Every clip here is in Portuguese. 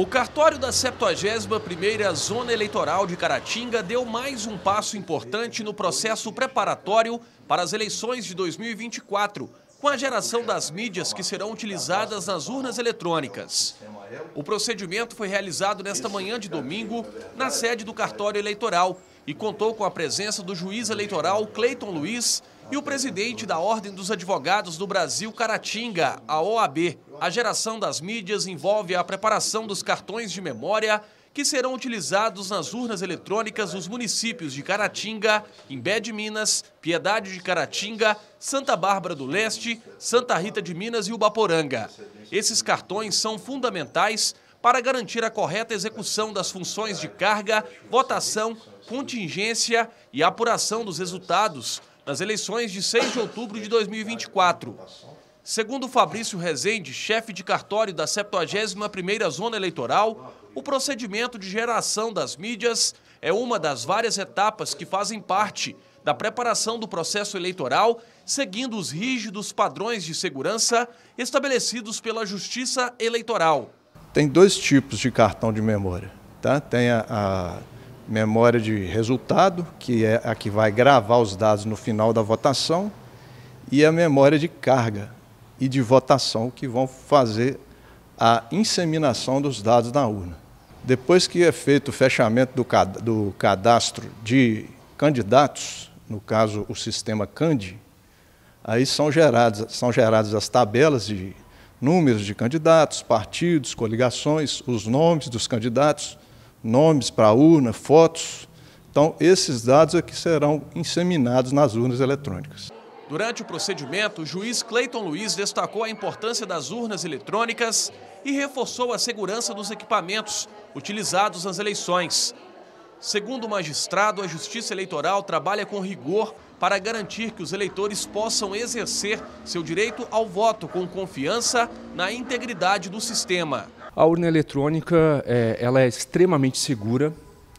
O cartório da 71ª Zona Eleitoral de Caratinga deu mais um passo importante no processo preparatório para as eleições de 2024, com a geração das mídias que serão utilizadas nas urnas eletrônicas. O procedimento foi realizado nesta manhã de domingo na sede do cartório eleitoral e contou com a presença do juiz eleitoral Cleiton Luiz e o presidente da Ordem dos Advogados do Brasil Caratinga, a OAB. A geração das mídias envolve a preparação dos cartões de memória que serão utilizados nas urnas eletrônicas dos municípios de Caratinga, Imbé de Minas, Piedade de Caratinga, Santa Bárbara do Leste, Santa Rita de Minas e Ubaporanga. Esses cartões são fundamentais para garantir a correta execução das funções de carga, votação, contingência e apuração dos resultados nas eleições de 6 de outubro de 2024. Segundo Fabrício Rezende, chefe de cartório da 71ª Zona Eleitoral, o procedimento de geração das mídias é uma das várias etapas que fazem parte da preparação do processo eleitoral, seguindo os rígidos padrões de segurança estabelecidos pela Justiça Eleitoral. Tem dois tipos de cartão de memória. Tá? Tem a, a memória de resultado, que é a que vai gravar os dados no final da votação, e a memória de carga, e de votação que vão fazer a inseminação dos dados na urna. Depois que é feito o fechamento do cadastro de candidatos, no caso o sistema CANDI, aí são geradas, são geradas as tabelas de números de candidatos, partidos, coligações, os nomes dos candidatos, nomes para a urna, fotos. Então, esses dados aqui é serão inseminados nas urnas eletrônicas. Durante o procedimento, o juiz Cleiton Luiz destacou a importância das urnas eletrônicas e reforçou a segurança dos equipamentos utilizados nas eleições. Segundo o magistrado, a Justiça Eleitoral trabalha com rigor para garantir que os eleitores possam exercer seu direito ao voto com confiança na integridade do sistema. A urna eletrônica é, ela é extremamente segura,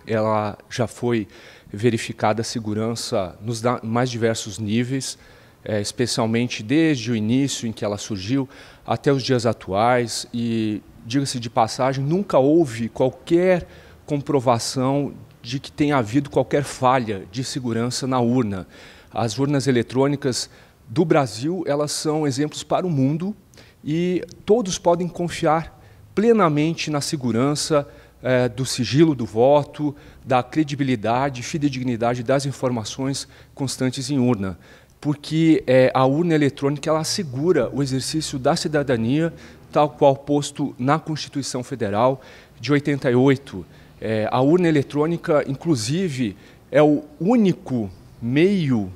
ela já foi verificada a segurança nos mais diversos níveis, é, especialmente desde o início em que ela surgiu até os dias atuais. E, diga-se de passagem, nunca houve qualquer comprovação de que tenha havido qualquer falha de segurança na urna. As urnas eletrônicas do Brasil, elas são exemplos para o mundo e todos podem confiar plenamente na segurança é, do sigilo do voto, da credibilidade, fidedignidade das informações constantes em urna porque é, a urna eletrônica ela assegura o exercício da cidadania, tal qual posto na Constituição Federal de 88. É, a urna eletrônica, inclusive, é o único meio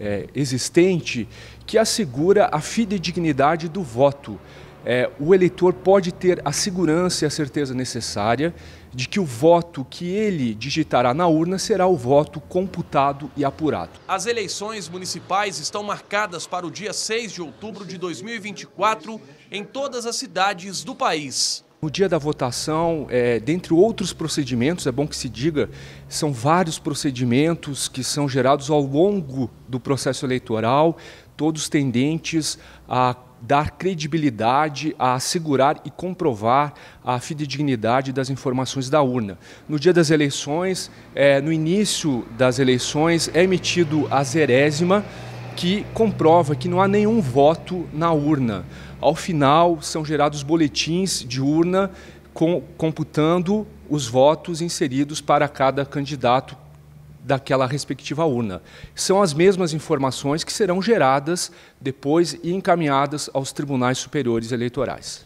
é, existente que assegura a fidedignidade do voto é, o eleitor pode ter a segurança e a certeza necessária de que o voto que ele digitará na urna será o voto computado e apurado. As eleições municipais estão marcadas para o dia 6 de outubro de 2024 em todas as cidades do país. No dia da votação, é, dentre outros procedimentos, é bom que se diga, são vários procedimentos que são gerados ao longo do processo eleitoral, todos tendentes a dar credibilidade, a assegurar e comprovar a fidedignidade das informações da urna. No dia das eleições, é, no início das eleições, é emitido a zerésima, que comprova que não há nenhum voto na urna. Ao final, são gerados boletins de urna com, computando os votos inseridos para cada candidato daquela respectiva urna. São as mesmas informações que serão geradas depois e encaminhadas aos tribunais superiores eleitorais.